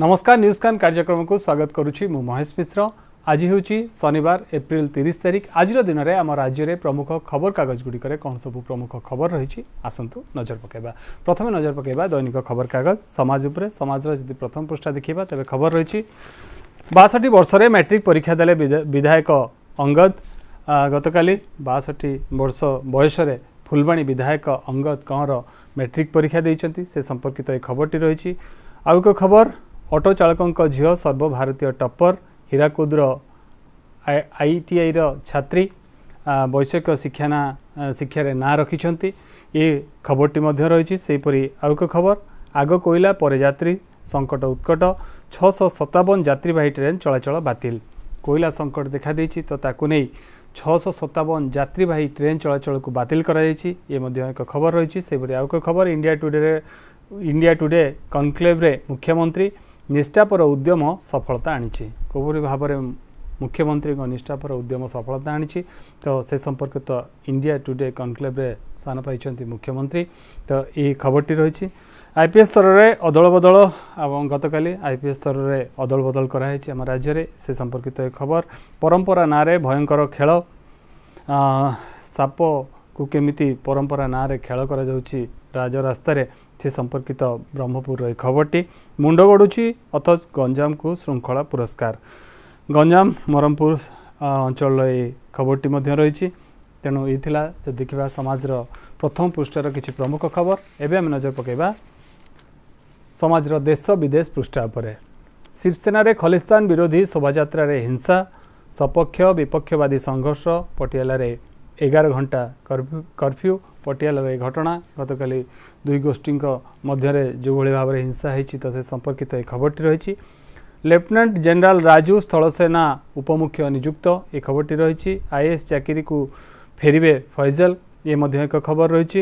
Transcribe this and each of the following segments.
ନମସ୍କାର ନ୍ୟୁଜ୍ କାନ୍ କାର୍ଯ୍ୟକ୍ରମକୁ ସ୍ୱାଗତ କରୁଛି ମୁଁ ମହେଶ ମିଶ୍ର ଆଜି ହେଉଛି ଶନିବାର ଏପ୍ରିଲ ତିରିଶ ତାରିଖ ଆଜିର ଦିନରେ ଆମ ରାଜ୍ୟରେ ପ୍ରମୁଖ ଖବରକାଗଜଗୁଡ଼ିକରେ କ'ଣ ସବୁ ପ୍ରମୁଖ ଖବର ରହିଛି ଆସନ୍ତୁ ନଜର ପକାଇବା ପ୍ରଥମେ ନଜର ପକାଇବା ଦୈନିକ ଖବରକାଗଜ ସମାଜ ଉପରେ ସମାଜର ଯଦି ପ୍ରଥମ ପୃଷ୍ଠା ଦେଖିବା ତେବେ ଖବର ରହିଛି ବାଷଠି ବର୍ଷରେ ମେଟ୍ରିକ୍ ପରୀକ୍ଷା ଦେଲେ ବିଧାୟକ ଅଙ୍ଗଦ ଗତକାଲି ବାଷଠି ବର୍ଷ ବୟସରେ ଫୁଲବାଣୀ ବିଧାୟକ ଅଙ୍ଗଦ କହଁର ମେଟ୍ରିକ୍ ପରୀକ୍ଷା ଦେଇଛନ୍ତି ସେ ସମ୍ପର୍କିତ ଏହି ଖବରଟି ରହିଛି ଆଉ ଏକ ଖବର ଅଟୋ ଚାଳକଙ୍କ ଝିଅ ସର୍ବଭାରତୀୟ ଟପ୍ପର ହୀରାକୁଦର ଆଇଟିଆଇର ଛାତ୍ରୀ ବୈଷୟିକ ଶିକ୍ଷାନା ଶିକ୍ଷାରେ ନାଁ ରଖିଛନ୍ତି ଏ ଖବରଟି ମଧ୍ୟ ରହିଛି ସେହିପରି ଆଉ ଏକ ଖବର ଆଗ କୋଇଲା ପରେ ଯାତ୍ରୀ ସଙ୍କଟ ଉତ୍କଟ ଛଅଶହ ସତାବନ ଯାତ୍ରୀବାହୀ ଟ୍ରେନ୍ ଚଳାଚଳ ବାତିଲ କୋଇଲା ସଙ୍କଟ ଦେଖାଦେଇଛି ତ ତାକୁ ନେଇ ଛଅଶହ ସତାବନ ଯାତ୍ରୀବାହୀ ଟ୍ରେନ୍ ଚଳାଚଳକୁ ବାତିଲ କରାଯାଇଛି ଏ ମଧ୍ୟ ଏକ ଖବର ରହିଛି ସେହିପରି ଆଉ ଏକ ଖବର ଇଣ୍ଡିଆ ଟୁଡେରେ ଇଣ୍ଡିଆ ଟୁଡେ କନକ୍ଲେଭ୍ରେ ମୁଖ୍ୟମନ୍ତ୍ରୀ ନିଷ୍ଠାପର ଉଦ୍ୟମ ସଫଳତା ଆଣିଛି କିପରି ଭାବରେ ମୁଖ୍ୟମନ୍ତ୍ରୀଙ୍କ ନିଷ୍ଠାପର ଉଦ୍ୟମ ସଫଳତା ଆଣିଛି ତ ସେ ସମ୍ପର୍କିତ ଇଣ୍ଡିଆ ଟୁଡ଼େ କନକ୍ଲେଭ୍ରେ ସ୍ଥାନ ପାଇଛନ୍ତି ମୁଖ୍ୟମନ୍ତ୍ରୀ ତ ଏହି ଖବରଟି ରହିଛି ଆଇ ପି ଏସ୍ ସ୍ତରରେ ଅଦଳବଦଳ ଏବଂ ଗତକାଲି ଆଇ ପି ଏସ୍ ସ୍ତରରେ ଅଦଳବଦଳ କରାଯାଇଛି ଆମ ରାଜ୍ୟରେ ସେ ସମ୍ପର୍କିତ ଏ ଖବର ପରମ୍ପରା ନାଁରେ ଭୟଙ୍କର ଖେଳ ସାପକୁ କେମିତି ପରମ୍ପରା ନାଁରେ ଖେଳ କରାଯାଉଛି ରାଜରାସ୍ତାରେ ସେ ସମ୍ପର୍କିତ ବ୍ରହ୍ମପୁରର ଏହି ଖବରଟି ମୁଣ୍ଡ ଗଡ଼ୁଛି ଅଥଚ ଗଞ୍ଜାମକୁ ଶୃଙ୍ଖଳା ପୁରସ୍କାର ଗଞ୍ଜାମ ମରମପୁର ଅଞ୍ଚଳର ଏହି ଖବରଟି ମଧ୍ୟ ରହିଛି ତେଣୁ ଏଇ ଥିଲା ଯଦି ଦେଖିବା ସମାଜର ପ୍ରଥମ ପୃଷ୍ଠାର କିଛି ପ୍ରମୁଖ ଖବର ଏବେ ଆମେ ନଜର ପକାଇବା ସମାଜର ଦେଶ ବିଦେଶ ପୃଷ୍ଠା ଉପରେ ଶିବସେନାରେ ଖଲିସ୍ତାନ ବିରୋଧୀ ଶୋଭାଯାତ୍ରାରେ ହିଂସା ସପକ୍ଷ ବିପକ୍ଷବାଦୀ ସଂଘର୍ଷ ପଟିଆଲାରେ এগারো ঘণ্টা কর্ফ্যু পটিয়ালার এই ঘটনা গতকালি দুই গোষ্ঠীঙ্ক মধ্যে যেভাবে ভাবে হিংসা হয়েছি তো সে সম্পর্কিত এই খবরটি রয়েছে লেফটেনাট জেনারেল রাজু স্থলসেনা উপমুখ্য নিযুক্ত এই খবরটি রয়েছে আইএএস চাকরিকু ফেরিবে ফয়জল এ মধ্যে এক খবর রয়েছে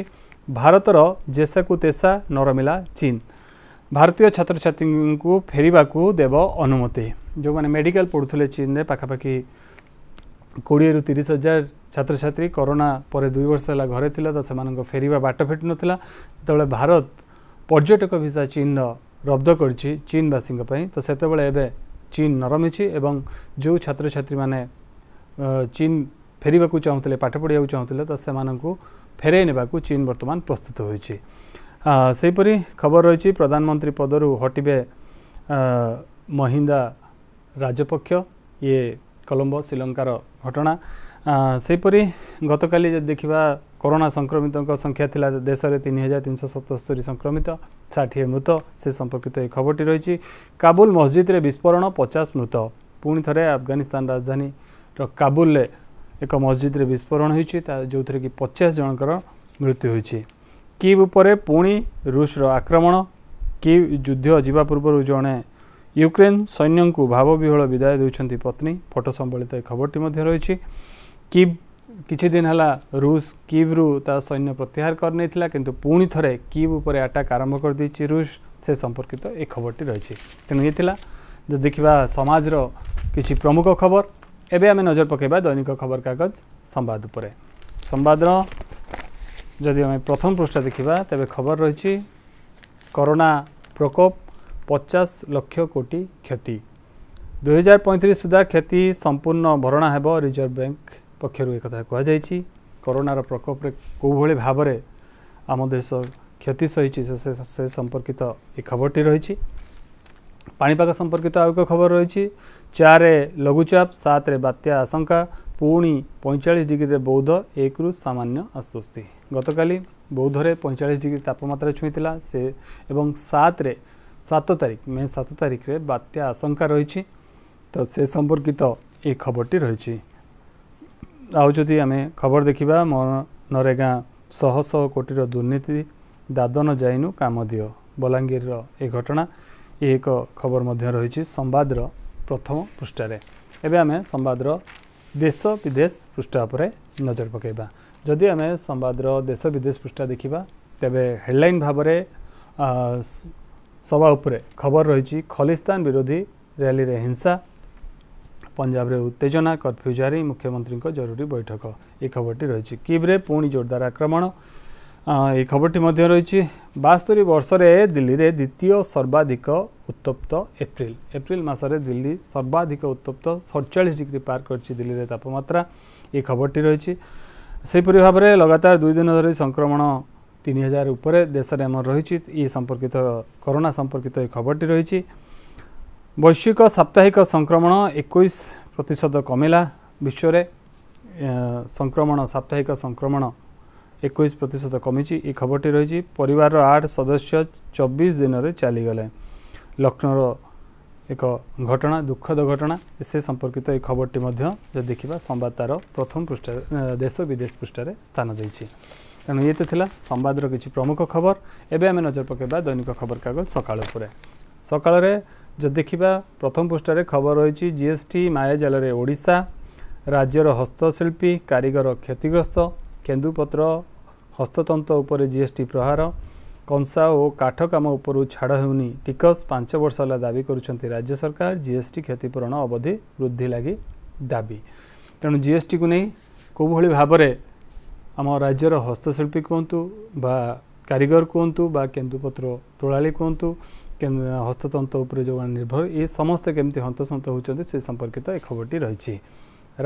ଭାରତର ଜେସାକୁ ତେସା ନରମିଲା ଚୀନ୍ ଭାରତୀୟ ଛାତ୍ରଛାତ୍ରୀଙ୍କୁ ଫେରିବାକୁ ଦେବ ଅନୁମତି ଯେଉଁମାନେ ମେଡ଼ିକାଲ ପଢ଼ୁଥିଲେ ଚୀନରେ ପାଖାପାଖି କୋଡ଼ିଏରୁ ତିରିଶ ହଜାର ଛାତ୍ରଛାତ୍ରୀ କରୋନା ପରେ ଦୁଇ ବର୍ଷ ହେଲା ଘରେ ଥିଲା ତ ସେମାନଙ୍କ ଫେରିବା ବାଟ ଫିଟିନଥିଲା ଯେତେବେଳେ ଭାରତ ପର୍ଯ୍ୟଟକ ଭିସା ଚୀନର ରବ୍ଦ କରିଛି ଚୀନବାସୀଙ୍କ ପାଇଁ ତ ସେତେବେଳେ ଏବେ ଚୀନ ନରମିଛି ଏବଂ ଯେଉଁ ଛାତ୍ରଛାତ୍ରୀମାନେ ଚୀନ ଫେରିବାକୁ ଚାହୁଁଥିଲେ ପାଠ ପଢ଼ିବାକୁ ଚାହୁଁଥିଲେ ତ ସେମାନଙ୍କୁ ଫେରାଇ ନେବାକୁ ଚୀନ ବର୍ତ୍ତମାନ ପ୍ରସ୍ତୁତ ହୋଇଛି ସେହିପରି ଖବର ରହିଛି ପ୍ରଧାନମନ୍ତ୍ରୀ ପଦରୁ ହଟିବେ ମହିନ୍ଦା ରାଜପକ୍ଷ ଇଏ କଲମ୍ବୋ ଶ୍ରୀଲଙ୍କାର ଘଟଣା ସେହିପରି ଗତକାଲି ଯଦି ଦେଖିବା କରୋନା ସଂକ୍ରମିତଙ୍କ ସଂଖ୍ୟା ଥିଲା ଦେଶରେ ତିନି ହଜାର ତିନିଶହ ସତସ୍ତରୀ ସଂକ୍ରମିତ ଷାଠିଏ ମୃତ ସେ ସମ୍ପର୍କିତ ଏହି ଖବରଟି ରହିଛି କାବୁଲ ମସଜିଦରେ ବିସ୍ଫୋରଣ ପଚାଶ ମୃତ ପୁଣି ଥରେ ଆଫଗାନିସ୍ତାନ ରାଜଧାନୀର କାବୁଲରେ ଏକ ମସଜିଦରେ ବିସ୍ଫୋରଣ ହୋଇଛି ତା ଯେଉଁଥିରେ କି ପଚାଶ ଜଣଙ୍କର ମୃତ୍ୟୁ ହୋଇଛି କିଭ୍ ଉପରେ ପୁଣି ରୁଷର ଆକ୍ରମଣ କିଭ୍ ଯୁଦ୍ଧ ଯିବା ପୂର୍ବରୁ ଜଣେ ୟୁକ୍ରେନ୍ ସୈନ୍ୟଙ୍କୁ ଭାବବିହୋଳ ବିଦାୟ ଦେଉଛନ୍ତି ପତ୍ନୀ ଫଟୋ ସମ୍ବଳିତ ଏ ଖବରଟି ମଧ୍ୟ ରହିଛି କିଭ୍ କିଛି ଦିନ ହେଲା ରୁଷ କିଭ୍ରୁ ତା ସୈନ୍ୟ ପ୍ରତ୍ୟାହାର କରିନେଇଥିଲା କିନ୍ତୁ ପୁଣି ଥରେ କିଭ୍ ଉପରେ ଆଟାକ୍ ଆରମ୍ଭ କରିଦେଇଛି ରୁଷ ସେ ସମ୍ପର୍କିତ ଏ ଖବରଟି ରହିଛି ତେଣୁ ଏ ଥିଲା ଯଦି ଦେଖିବା ସମାଜର କିଛି ପ୍ରମୁଖ ଖବର ଏବେ ଆମେ ନଜର ପକାଇବା ଦୈନିକ ଖବରକାଗଜ ସମ୍ବାଦ ଉପରେ ସମ୍ବାଦର ଯଦି ଆମେ ପ୍ରଥମ ପୃଷ୍ଠା ଦେଖିବା ତେବେ ଖବର ରହିଛି କରୋନା ପ୍ରକୋପ ପଚାଶ ଲକ୍ଷ କୋଟି କ୍ଷତି ଦୁଇହଜାର ପଇଁତିରିଶ ସୁଦ୍ଧା କ୍ଷତି ସମ୍ପୂର୍ଣ୍ଣ ଭରଣା ହେବ ରିଜର୍ଭ ବ୍ୟାଙ୍କ ପକ୍ଷରୁ ଏକଥା କୁହାଯାଇଛି କରୋନାର ପ୍ରକୋପରେ କେଉଁଭଳି ଭାବରେ ଆମ ଦେଶ କ୍ଷତି ସହିଛି ସେ ସମ୍ପର୍କିତ ଏ ଖବରଟି ରହିଛି ପାଣିପାଗ ସମ୍ପର୍କିତ ଆଉ ଏକ ଖବର ରହିଛି ଚାରିରେ ଲଘୁଚାପ ସାତରେ ବାତ୍ୟା ଆଶଙ୍କା ପୁଣି ପଇଁଚାଳିଶ ଡିଗ୍ରୀରେ ବୌଦ୍ଧ ଏକରୁ ସାମାନ୍ୟ ଆଶ୍ୱସ୍ତି ଗତକାଲି ବୌଦ୍ଧରେ ପଇଁଚାଳିଶ ଡିଗ୍ରୀ ତାପମାତ୍ରା ଛୁଇଁଥିଲା ସେ ଏବଂ ସାତରେ ସାତ ତାରିଖ ମେ ସାତ ତାରିଖରେ ବାତ୍ୟା ଆଶଙ୍କା ରହିଛି ତ ସେ ସମ୍ପର୍କିତ ଏ ଖବରଟି ରହିଛି ଆଉ ଯଦି ଆମେ ଖବର ଦେଖିବା ମୋ ନରେଗାଁ ଶହ ଶହ କୋଟିର ଦୁର୍ନୀତି ଦାଦନ ଯାଇନୁ କାମ ଦିଅ ବଲାଙ୍ଗୀରର ଏ ଘଟଣା ଏ ଏକ ଖବର ମଧ୍ୟ ରହିଛି ସମ୍ବାଦର ପ୍ରଥମ ପୃଷ୍ଠାରେ ଏବେ ଆମେ ସମ୍ବାଦର ଦେଶ ବିଦେଶ ପୃଷ୍ଠା ଉପରେ ନଜର ପକାଇବା ଯଦି ଆମେ ସମ୍ବାଦର ଦେଶ ବିଦେଶ ପୃଷ୍ଠା ଦେଖିବା ତେବେ ହେଡ଼ଲାଇନ୍ ଭାବରେ ସଭା ଉପରେ ଖବର ରହିଛି ଖଲିସ୍ତାନ ବିରୋଧୀ ର୍ୟାଲିରେ ହିଂସା ପଞ୍ଜାବରେ ଉତ୍ତେଜନା କର୍ଫ୍ୟୁ ଜାରି ମୁଖ୍ୟମନ୍ତ୍ରୀଙ୍କ ଜରୁରୀ ବୈଠକ ଏହି ଖବରଟି ରହିଛି କିବ୍ରେ ପୁଣି ଜୋରଦାର ଆକ୍ରମଣ ଏହି ଖବରଟି ମଧ୍ୟ ରହିଛି ବାସ୍ତରୀ ବର୍ଷରେ ଦିଲ୍ଲୀରେ ଦ୍ୱିତୀୟ ସର୍ବାଧିକ ଉତ୍ତପ୍ତ ଏପ୍ରିଲ ଏପ୍ରିଲ ମାସରେ ଦିଲ୍ଲୀ ସର୍ବାଧିକ ଉତ୍ତପ୍ତ ସଡ଼ଚାଳିଶ ଡିଗ୍ରୀ ପାର କରିଛି ଦିଲ୍ଲୀରେ ତାପମାତ୍ରା ଏହି ଖବରଟି ରହିଛି ସେହିପରି ଭାବରେ ଲଗାତାର ଦୁଇ ଦିନ ଧରି ସଂକ୍ରମଣ ତିନି ହଜାର ଉପରେ ଦେଶରେ ଆମର ରହିଛି ଇ ସମ୍ପର୍କିତ କରୋନା ସମ୍ପର୍କିତ ଏହି ଖବରଟି ରହିଛି ବୈଶ୍ୱିକ ସାପ୍ତାହିକ ସଂକ୍ରମଣ ଏକୋଇଶ ପ୍ରତିଶତ କମିଲା ବିଶ୍ୱରେ ସଂକ୍ରମଣ ସାପ୍ତାହିକ ସଂକ୍ରମଣ ଏକୋଇଶ ପ୍ରତିଶତ କମିଛି ଏ ଖବରଟି ରହିଛି ପରିବାରର ଆଠ ସଦସ୍ୟ ଚବିଶ ଦିନରେ ଚାଲିଗଲେ ଲକ୍ଷ୍ନୌର ଏକ ଘଟଣା ଦୁଃଖଦ ଘଟଣା ସେ ସମ୍ପର୍କିତ ଏହି ଖବରଟି ମଧ୍ୟ ଯଦି ଦେଖିବା ସମ୍ବାଦ ତା'ର ପ୍ରଥମ ପୃଷ୍ଠାରେ ଦେଶ ବିଦେଶ ପୃଷ୍ଠାରେ ସ୍ଥାନ ଦେଇଛି ତେଣୁ ଏତେ ଥିଲା ସମ୍ବାଦର କିଛି ପ୍ରମୁଖ ଖବର ଏବେ ଆମେ ନଜର ପକାଇବା ଦୈନିକ ଖବରକାଗଜ ସକାଳ ଉପରେ ସକାଳରେ ଯଦି ଦେଖିବା ପ୍ରଥମ ପୃଷ୍ଠାରେ ଖବର ରହିଛି ଜିଏସ୍ଟି ମାୟାଜାଲରେ ଓଡ଼ିଶା ରାଜ୍ୟର ହସ୍ତଶିଳ୍ପୀ କାରିଗର କ୍ଷତିଗ୍ରସ୍ତ କେନ୍ଦୁପତ୍ର ହସ୍ତତନ୍ତ ଉପରେ ଜିଏସ୍ଟି ପ୍ରହାର କଂସା ଓ କାଠ କାମ ଉପରୁ ଛାଡ଼ ହେଉନି ଟିକସ ପାଞ୍ଚ ବର୍ଷ ହେଲା ଦାବି କରୁଛନ୍ତି ରାଜ୍ୟ ସରକାର ଜିଏସ୍ଟି କ୍ଷତିପୂରଣ ଅବଧି ବୃଦ୍ଧି ଲାଗି ଦାବି ତେଣୁ ଜିଏସ୍ଟିକୁ ନେଇ କେଉଁଭଳି ଭାବରେ ଆମ ରାଜ୍ୟର ହସ୍ତଶିଳ୍ପୀ କୁହନ୍ତୁ ବା କାରିଗର କୁହନ୍ତୁ ବା କେନ୍ଦୁପତ୍ର ତୋଳାଳି କୁହନ୍ତୁ ହସ୍ତତନ୍ତ ଉପରେ ଯେଉଁମାନେ ନିର୍ଭର ଏ ସମସ୍ତେ କେମିତି ହନ୍ତସନ୍ତ ହେଉଛନ୍ତି ସେ ସମ୍ପର୍କିତ ଏ ଖବରଟି ରହିଛି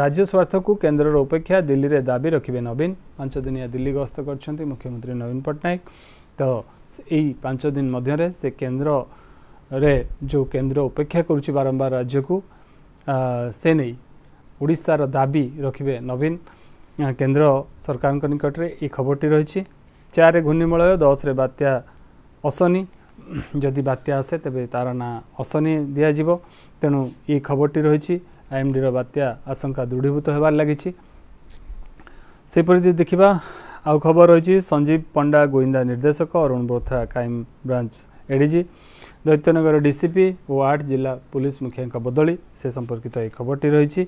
ରାଜ୍ୟ ସ୍ୱାର୍ଥକୁ କେନ୍ଦ୍ରର ଅପେକ୍ଷା ଦିଲ୍ଲୀରେ ଦାବି ରଖିବେ ନବୀନ ପାଞ୍ଚ ଦିନିଆ ଦିଲ୍ଲୀ ଗସ୍ତ କରିଛନ୍ତି ମୁଖ୍ୟମନ୍ତ୍ରୀ ନବୀନ ପଟ୍ଟନାୟକ ତ ଏଇ ପାଞ୍ଚ ଦିନ ମଧ୍ୟରେ ସେ କେନ୍ଦ୍ରରେ ଯେଉଁ କେନ୍ଦ୍ର ଉପେକ୍ଷା କରୁଛି ବାରମ୍ବାର ରାଜ୍ୟକୁ ସେ ନେଇ ଓଡ଼ିଶାର ଦାବି ରଖିବେ ନବୀନ କେନ୍ଦ୍ର ସରକାରଙ୍କ ନିକଟରେ ଏ ଖବରଟି ରହିଛି ଚାରିରେ ଘୂର୍ଣ୍ଣିମଳୟ ଦଶରେ ବାତ୍ୟା ଅସନି ଯଦି ବାତ୍ୟା ଆସେ ତେବେ ତା'ର ନାଁ ଅସନି ଦିଆଯିବ ତେଣୁ ଏ ଖବରଟି ରହିଛି ଆଇଏମ୍ଡିର ବାତ୍ୟା ଆଶଙ୍କା ଦୃଢ଼ୀଭୂତ ହେବାରେ ଲାଗିଛି ସେପରି ଯଦି ଦେଖିବା ଆଉ ଖବର ରହିଛି ସଞ୍ଜୀବ ପଣ୍ଡା ଗୋଇନ୍ଦା ନିର୍ଦ୍ଦେଶକ Arun Bothra crime branch ADG ଦୈତ୍ୟନଗର ଡିସିପି ଓ ଆଠ ଜିଲ୍ଲା ପୁଲିସ୍ ମୁଖିଆଙ୍କ ବଦଳି ସେ ସମ୍ପର୍କିତ ଏହି ଖବରଟି ରହିଛି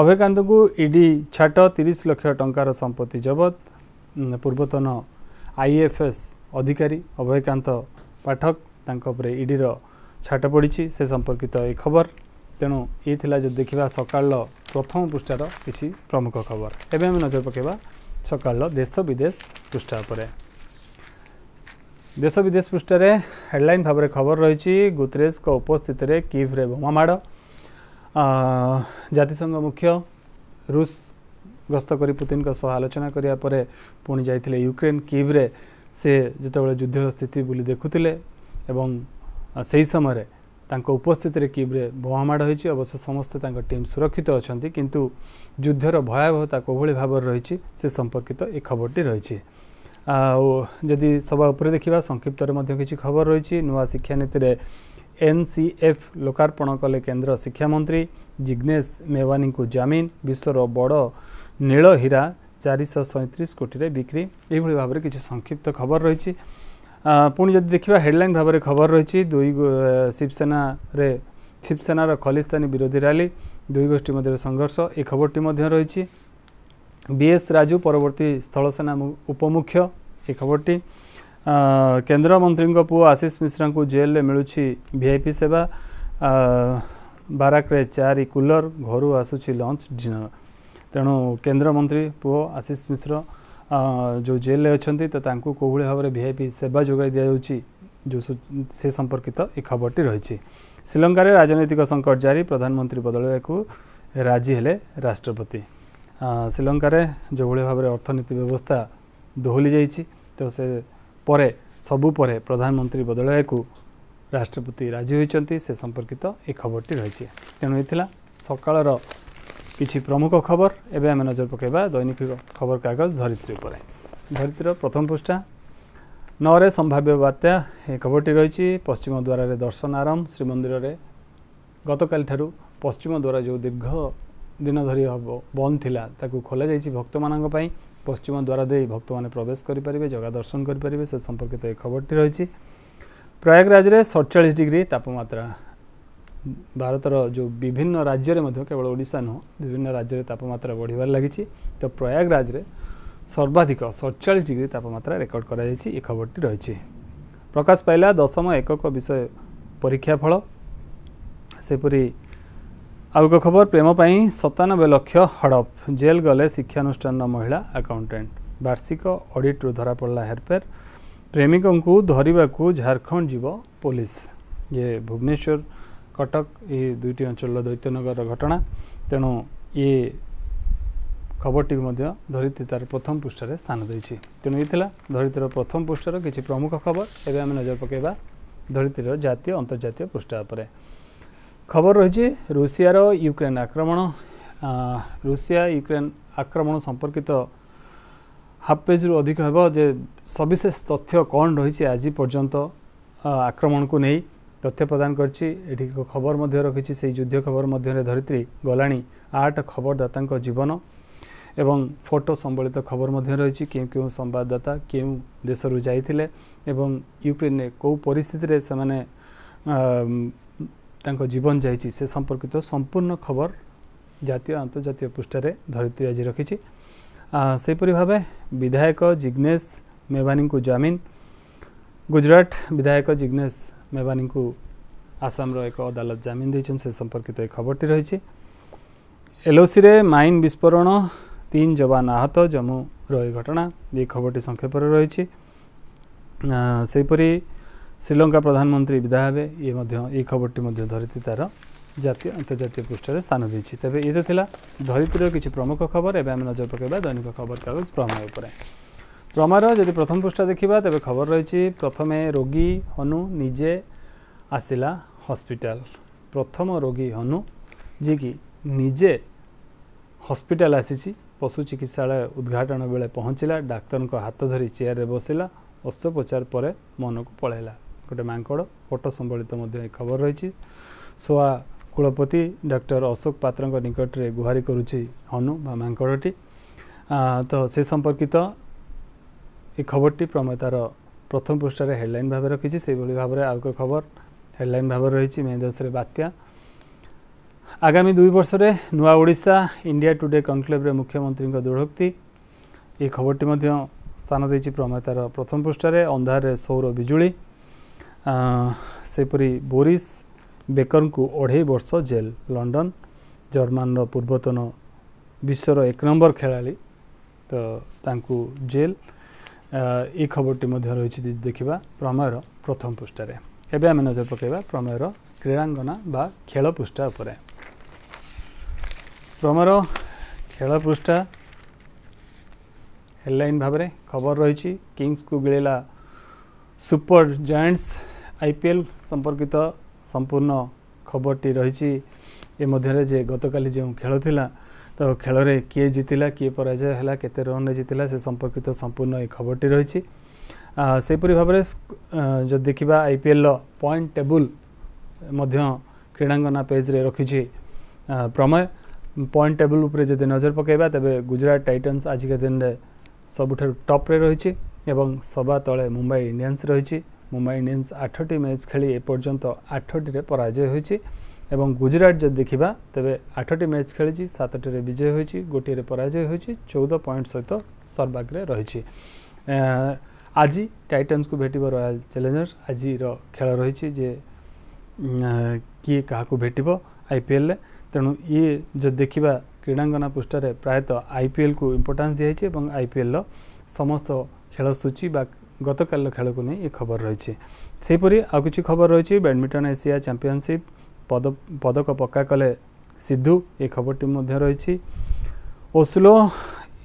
ଅଭୟକାନ୍ତଙ୍କୁ ଇଡି ଛାଟ ତିରିଶ ଲକ୍ଷ ଟଙ୍କାର ସମ୍ପତ୍ତି ଜବତ ପୂର୍ବତନ ଆଇଏଫ୍ଏସ୍ ଅଧିକାରୀ ଅଭୟକାନ୍ତ ପାଠକ ତାଙ୍କ ଉପରେ ଇଡିର ଛାଟ ପଡ଼ିଛି ସେ ସମ୍ପର୍କିତ ଏହି ଖବର ତେଣୁ ଏ ଥିଲା ଯଦି ଦେଖିବା ସକାଳର ପ୍ରଥମ ପୃଷ୍ଠାର କିଛି ପ୍ରମୁଖ ଖବର ଏବେ ଆମେ ନଜର ପକାଇବା ସକାଳର ଦେଶ ବିଦେଶ ପୃଷ୍ଠା ଉପରେ ଦେଶ ବିଦେଶ ପୃଷ୍ଠାରେ ହେଡ଼ଲାଇନ୍ ଭାବରେ ଖବର ରହିଛି ଗୁତରେଜ୍ଙ୍କ ଉପସ୍ଥିତିରେ କିଭ୍ରେ ବୋମାମାଡ଼ ଜାତିସଂଘ ମୁଖ୍ୟ ରୁଷ ଗସ୍ତ କରି ପୁତିନଙ୍କ ସହ ଆଲୋଚନା କରିବା ପରେ ପୁଣି ଯାଇଥିଲେ ୟୁକ୍ରେନ୍ କିଭ୍ରେ ସେ ଯେତେବେଳେ ଯୁଦ୍ଧର ସ୍ଥିତି ବୁଲି ଦେଖୁଥିଲେ ଏବଂ ସେହି ସମୟରେ ତାଙ୍କ ଉପସ୍ଥିତିରେ କିଭ୍ରେ ବୋମାମାଡ଼ ହୋଇଛି ଅବଶ୍ୟ ସମସ୍ତେ ତାଙ୍କ ଟିମ୍ ସୁରକ୍ଷିତ ଅଛନ୍ତି କିନ୍ତୁ ଯୁଦ୍ଧର ଭୟାବହତା କେଉଁଭଳି ଭାବରେ ରହିଛି ସେ ସମ୍ପର୍କିତ ଏ ଖବରଟି ରହିଛି ଆଉ ଯଦି ସଭା ଉପରେ ଦେଖିବା ସଂକ୍ଷିପ୍ତରେ ମଧ୍ୟ କିଛି ଖବର ରହିଛି ନୂଆ ଶିକ୍ଷାନୀତିରେ ଏନ୍ସିଏଫ୍ ଲୋକାର୍ପଣ କଲେ କେନ୍ଦ୍ର ଶିକ୍ଷାମନ୍ତ୍ରୀ ଜିଗ୍ନେଶ ମେୱାନୀଙ୍କୁ ଜାମିନ ବିଶ୍ୱର ବଡ଼ ନୀଳ ହୀରା ଚାରିଶହ ସଇଁତିରିଶ କୋଟିରେ ବିକ୍ରି ଏହିଭଳି ଭାବରେ କିଛି ସଂକ୍ଷିପ୍ତ ଖବର ରହିଛି ପୁଣି ଯଦି ଦେଖିବା ହେଡ଼ଲାଇନ୍ ଭାବରେ ଖବର ରହିଛି ଦୁଇ ଶିବସେନାରେ ଶିବସେନାର ଖଲିସ୍ତାନୀ ବିରୋଧୀ ରାଲି ଦୁଇ ଗୋଷ୍ଠୀ ମଧ୍ୟରେ ସଂଘର୍ଷ ଏ ଖବରଟି ମଧ୍ୟ ରହିଛି ବିଏସ୍ ରାଜୁ ପରବର୍ତ୍ତୀ ସ୍ଥଳସେନା ଉପମୁଖ୍ୟ ଏ ଖବରଟି କେନ୍ଦ୍ରମନ୍ତ୍ରୀଙ୍କ ପୁଅ ଆଶିଷ ମିଶ୍ରାଙ୍କୁ ଜେଲ୍ରେ ମିଳୁଛି ଭିଆଇପି ସେବା ବାରାକରେ ଚାରି କୁଲର ଘରୁ ଆସୁଛି ଲଞ୍ଚ ଡିନର ତେଣୁ କେନ୍ଦ୍ରମନ୍ତ୍ରୀ ପୁଅ ଆଶିଷ ମିଶ୍ର ଯେଉଁ ଜେଲ୍ରେ ଅଛନ୍ତି ତ ତାଙ୍କୁ କେଉଁଭଳି ଭାବରେ ଭିଆଇପି ସେବା ଯୋଗାଇ ଦିଆଯାଉଛି ଯେଉଁ ସେ ସମ୍ପର୍କିତ ଏ ଖବରଟି ରହିଛି ଶ୍ରୀଲଙ୍କାରେ ରାଜନୈତିକ ସଙ୍କଟ ଜାରି ପ୍ରଧାନମନ୍ତ୍ରୀ ବଦଳାଇବାକୁ ରାଜି ହେଲେ ରାଷ୍ଟ୍ରପତି ଶ୍ରୀଲଙ୍କାରେ ଯେଉଁଭଳି ଭାବରେ ଅର୍ଥନୀତି ବ୍ୟବସ୍ଥା ଦୋହଲି ଯାଇଛି ତ ସେ ପରେ ସବୁ ପରେ ପ୍ରଧାନମନ୍ତ୍ରୀ ବଦଳାଇବାକୁ ରାଷ୍ଟ୍ରପତି ରାଜି ହୋଇଛନ୍ତି ସେ ସମ୍ପର୍କିତ ଏ ଖବରଟି ରହିଛି ତେଣୁ ଏଥିଲା ସକାଳର କିଛି ପ୍ରମୁଖ ଖବର ଏବେ ଆମେ ନଜର ପକାଇବା ଦୈନିକ ଖବରକାଗଜ ଧରିତ୍ରୀ ଉପରେ ଧରିତ୍ରୀର ପ୍ରଥମ ପୃଷ୍ଠା ନଅରେ ସମ୍ଭାବ୍ୟ ବାତ୍ୟା ଏ ଖବରଟି ରହିଛି ପଶ୍ଚିମ ଦ୍ୱାରରେ ଦର୍ଶନ ଆରମ୍ଭ ଶ୍ରୀମନ୍ଦିରରେ ଗତକାଲିଠାରୁ ପଶ୍ଚିମ ଦ୍ୱାର ଯେଉଁ ଦୀର୍ଘ ଦିନ ଧରି ବନ୍ଦ ଥିଲା ତାକୁ ଖୋଲାଯାଇଛି ଭକ୍ତମାନଙ୍କ ପାଇଁ ପଶ୍ଚିମ ଦ୍ୱାର ଦେଇ ଭକ୍ତମାନେ ପ୍ରବେଶ କରିପାରିବେ ଜଗା ଦର୍ଶନ କରିପାରିବେ ସେ ସମ୍ପର୍କିତ ଏ ଖବରଟି ରହିଛି ପ୍ରୟାଗରାଜରେ ସତଚାଳିଶ ଡିଗ୍ରୀ ତାପମାତ୍ରା ଭାରତର ଯେଉଁ ବିଭିନ୍ନ ରାଜ୍ୟରେ ମଧ୍ୟ କେବଳ ଓଡ଼ିଶା ନୁହଁ ବିଭିନ୍ନ ରାଜ୍ୟରେ ତାପମାତ୍ରା ବଢ଼ିବାରେ ଲାଗିଛି ତ ପ୍ରୟାଗରାଜରେ ସର୍ବାଧିକ ସତଚାଳିଶ ଡିଗ୍ରୀ ତାପମାତ୍ରା ରେକର୍ଡ଼ କରାଯାଇଛି ଏ ଖବରଟି ରହିଛି ପ୍ରକାଶ ପାଇଲା ଦଶମ ଏକକ ବିଷୟ ପରୀକ୍ଷା ଫଳ ସେପରି ଆଉ ଏକ ଖବର ପ୍ରେମ ପାଇଁ ସତାନବେ ଲକ୍ଷ ହଡ଼ପ ଜେଲ୍ ଗଲେ ଶିକ୍ଷାନୁଷ୍ଠାନର ମହିଳା ଆକାଉଣ୍ଟାଣ୍ଟ ବାର୍ଷିକ ଅଡିଟ୍ରୁ ଧରାପଡ଼ିଲା ହେରଫେର ପ୍ରେମିକଙ୍କୁ ଧରିବାକୁ ଝାଡ଼ଖଣ୍ଡ ଯିବ ପୋଲିସ ଇଏ ଭୁବନେଶ୍ୱର କଟକ ଏ ଦୁଇଟି ଅଞ୍ଚଳର ଦୈତ୍ୟନଗରର ଘଟଣା ତେଣୁ ଇଏ ଖବରଟିକୁ ମଧ୍ୟ ଧରିତ୍ରୀ ତା'ର ପ୍ରଥମ ପୃଷ୍ଠାରେ ସ୍ଥାନ ଦେଇଛି ତେଣୁ ଇଏ ଥିଲା ଧରିତ୍ରୀର ପ୍ରଥମ ପୃଷ୍ଠାର କିଛି ପ୍ରମୁଖ ଖବର ଏବେ ଆମେ ନଜର ପକାଇବା ଧରିତ୍ରୀର ଜାତୀୟ ଅନ୍ତର୍ଜାତୀୟ ପୃଷ୍ଠା ଉପରେ ଖବର ରହିଛି ରୁଷିଆର ୟୁକ୍ରେନ୍ ଆକ୍ରମଣ ରୁଷିଆ ୟୁକ୍ରେନ୍ ଆକ୍ରମଣ ସମ୍ପର୍କିତ ହାଫ୍ ପେଜ୍ରୁ ଅଧିକ ହେବ ଯେ ସବିଶେଷ ତଥ୍ୟ କ'ଣ ରହିଛି ଆଜି ପର୍ଯ୍ୟନ୍ତ ଆକ୍ରମଣକୁ ନେଇ ତଥ୍ୟ ପ୍ରଦାନ କରିଛି ଏଠି ଖବର ମଧ୍ୟ ରଖିଛି ସେହି ଯୁଦ୍ଧ ଖବର ମଧ୍ୟରେ ଧରିତ୍ରୀ ଗଲାଣି ଆଠ ଖବରଦାତାଙ୍କ ଜୀବନ ଏବଂ ଫଟୋ ସମ୍ବଳିତ ଖବର ମଧ୍ୟ ରହିଛି କେଉଁ କେଉଁ ସମ୍ବାଦଦାତା କେଉଁ ଦେଶରୁ ଯାଇଥିଲେ ଏବଂ ୟୁକ୍ରେନ୍ରେ କେଉଁ ପରିସ୍ଥିତିରେ ସେମାନେ ତାଙ୍କ ଜୀବନ ଯାଇଛି ସେ ସମ୍ପର୍କିତ ସମ୍ପୂର୍ଣ୍ଣ ଖବର ଜାତୀୟ ଆନ୍ତର୍ଜାତୀୟ ପୃଷ୍ଠାରେ ଧରିତ୍ରୀ ଆଜି ରଖିଛି ସେହିପରି ଭାବେ ବିଧାୟକ ଜିଗ୍ନେଶ ମେବାନୀଙ୍କୁ ଜାମିନ ଗୁଜରାଟ ବିଧାୟକ ଜିଗ୍ନେଶ ମେବାନୀଙ୍କୁ ଆସାମର ଏକ ଅଦାଲତ ଜାମିନ ଦେଇଛନ୍ତି ସେ ସମ୍ପର୍କିତ ଏ ଖବରଟି ରହିଛି ଏଲ୍ଓସିରେ ମାଇନ୍ ବିସ୍ଫୋରଣ তিন জবান আহত জম্মুর এই ঘটনা এই খবরটি সংক্ষেপে রয়েছে সেইপরি ଶ୍ରୀଲଙ୍କା ପ୍ରଧାନମନ୍ତ୍ରୀ ବିଦା ହେବେ ଇଏ ମଧ୍ୟ ଏଇ ଖବରଟି ମଧ୍ୟ ଧରିତ୍ରୀ ତା'ର ଜାତୀୟ ଆନ୍ତର୍ଜାତୀୟ ପୃଷ୍ଠାରେ ସ୍ଥାନ ଦେଇଛି ତେବେ ଇଏ ତ ଥିଲା ଧରିତ୍ରୀର କିଛି ପ୍ରମୁଖ ଖବର ଏବେ ଆମେ ନଜର ପକାଇବା ଦୈନିକ ଖବରକାଗଜ ପ୍ରମା ଉପରେ ପ୍ରମାର ଯଦି ପ୍ରଥମ ପୃଷ୍ଠା ଦେଖିବା ତେବେ ଖବର ରହିଛି ପ୍ରଥମେ ରୋଗୀ ହନୁ ନିଜେ ଆସିଲା ହସ୍ପିଟାଲ ପ୍ରଥମ ରୋଗୀ ହନୁ ଯିଏକି ନିଜେ ହସ୍ପିଟାଲ ଆସିଛି ପଶୁ ଚିକିତ୍ସାଳୟ ଉଦ୍ଘାଟନ ବେଳେ ପହଞ୍ଚିଲା ଡାକ୍ତରଙ୍କ ହାତ ଧରି ଚେୟାରରେ ବସିଲା ଅସ୍ତ୍ରୋପଚାର ପରେ ମନକୁ ପଳାଇଲା ଗୋଟେ ମାଙ୍କଡ଼ ଫଟୋ ସମ୍ବଳିତ ମଧ୍ୟ ଏ ଖବର ରହିଛି ସୋଆ କୁଳପତି ଡକ୍ଟର ଅଶୋକ ପାତ୍ରଙ୍କ ନିକଟରେ ଗୁହାରି କରୁଛି ହନୁ ବା ମାଙ୍କଡ଼ଟି ତ ସେ ସମ୍ପର୍କିତ ଏ ଖବରଟି ପ୍ରମେତାର ପ୍ରଥମ ପୃଷ୍ଠାରେ ହେଡ଼ଲାଇନ୍ ଭାବେ ରଖିଛି ସେହିଭଳି ଭାବରେ ଆଉ ଏକ ଖବର ହେଡ଼ଲାଇନ୍ ଭାବରେ ରହିଛି ମେ ଦଶରେ ବାତ୍ୟା ଆଗାମୀ ଦୁଇ ବର୍ଷରେ ନୂଆ ଓଡ଼ିଶା ଇଣ୍ଡିଆ ଟୁଡେ କନକ୍ଲେଭ୍ରେ ମୁଖ୍ୟମନ୍ତ୍ରୀଙ୍କ ଦୃଢ଼ୋକ୍ତି ଏହି ଖବରଟି ମଧ୍ୟ ସ୍ଥାନ ଦେଇଛି ପ୍ରମେତାର ପ୍ରଥମ ପୃଷ୍ଠାରେ ଅନ୍ଧାରରେ ସୌର ବିଜୁଳି ସେହିପରି ବୋରିସ୍ ବେକରଙ୍କୁ ଅଢ଼େଇ ବର୍ଷ ଜେଲ୍ ଲଣ୍ଡନ ଜର୍ମାନର ପୂର୍ବତନ ବିଶ୍ୱର ଏକ ନମ୍ବର ଖେଳାଳି ତ ତାଙ୍କୁ ଜେଲ୍ ଏ ଖବରଟି ମଧ୍ୟ ରହିଛି ଦେଖିବା ପ୍ରମେୟର ପ୍ରଥମ ପୃଷ୍ଠାରେ ଏବେ ଆମେ ନଜର ପକାଇବା ପ୍ରମେୟର କ୍ରୀଡ଼ାଙ୍ଗନା ବା ଖେଳ ପୃଷ୍ଠା ଉପରେ ପ୍ରମେୟର ଖେଳ ପୃଷ୍ଠା ହେଡ଼ଲାଇନ୍ ଭାବରେ ଖବର ରହିଛି କିଙ୍ଗସ୍କୁ ଗିଳିଲା ସୁପର ଜାଏଣ୍ଟସ୍ আইপিএল সম্পর্কিত সম্পূর্ণ খবরটি রয়েছে এ মধ্যে যে গতকালি যে খেল লা তো খেলরে কি জিতিলা কি পরাজয় হলা কেতে রনরে জিতিলা সে সম্পর্কিত সম্পূর্ণ এই খবরটি রয়েছে সেইপরি ভাবে যদি দেখা আইপিএল পয়েন্ট টেবুল মধ্য ক্রীড়াঙ্গনা পেজরে রখিছে প্রময় পয়েন্ট টেবুল উপরে যদি নজর পকাইবা তবে গুজরাট টাইটন্স আজকা দিনে সবুঠার টপরে রয়েছে এবং সবা তলে মুম্বাই ইন্ডিয়ান্স রয়েছে মুম্বাই ইন্ডিয়ান্স আঠটি ম্যাচ খেলি এপর্যন্ত আঠটিরে পরাজয় হয়েছে এবং গুজরাট যদি দেখা তবে আঠটি ম্যাচ খেলিছি সাতটিরে বিজয় হয়েছে গোটিয়ে পরাজয় হয়েছে চৌদ পয়েন্ট সহ সর্বাগ্রে রয়েছে আজ টাইটান্সকে ভেটব রয়াল চ্যালেঞ্জর্স আজির খেল রয়েছে যে কি কাহকু ভেটব আইপিএলে তেণু ইয়ে যদি দেখা କ୍ରୀଡ଼ାଙ୍ଗନା ପୃଷ୍ଠାରେ ପ୍ରାୟତଃ ଆଇ ପି ଏଲ୍କୁ ଇମ୍ପୋର୍ଟାନ୍ସ ଦିଆଯାଇଛି ଏବଂ ଆଇ ପି ଏଲ୍ର ସମସ୍ତ ଖେଳ ସୂଚୀ ବା ଗତକାଲିର ଖେଳକୁ ନେଇ ଏ ଖବର ରହିଛି ସେହିପରି ଆଉ କିଛି ଖବର ରହିଛି ବ୍ୟାଡ଼ମିଣ୍ଟନ ଏସିଆ ଚାମ୍ପିଅନସିପ୍ ପଦ ପଦକ ପକ୍କା କଲେ ସିଦ୍ଧୁ ଏ ଖବରଟି ମଧ୍ୟ ରହିଛି Oslo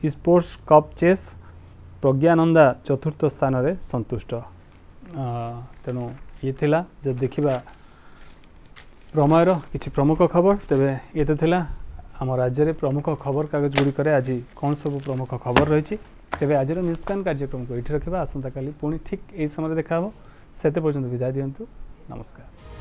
esports cup chess Praggnanandhaa ଚତୁର୍ଥ ସ୍ଥାନରେ ସନ୍ତୁଷ୍ଟ ତେଣୁ ଇଏ ଥିଲା ଯେ ଦେଖିବା ପ୍ରମେୟର କିଛି ପ୍ରମୁଖ ଖବର ତେବେ ଏତେ ଥିଲା ଆମ ରାଜ୍ୟରେ ପ୍ରମୁଖ ଖବରକାଗଜ ଗୁଡ଼ିକରେ ଆଜି କ'ଣ ସବୁ ପ୍ରମୁଖ ଖବର ରହିଛି ତେବେ ଆଜିର ନ୍ୟୁଜ୍ ସ୍କାନ୍ କାର୍ଯ୍ୟକ୍ରମକୁ ଏଇଠି ରଖିବା ଆସନ୍ତାକାଲି ପୁଣି ଠିକ୍ ଏହି ସମୟରେ ଦେଖା ହେବ ସେତେ ପର୍ଯ୍ୟନ୍ତ ବିଦାୟ ଦିଅନ୍ତୁ ନମସ୍କାର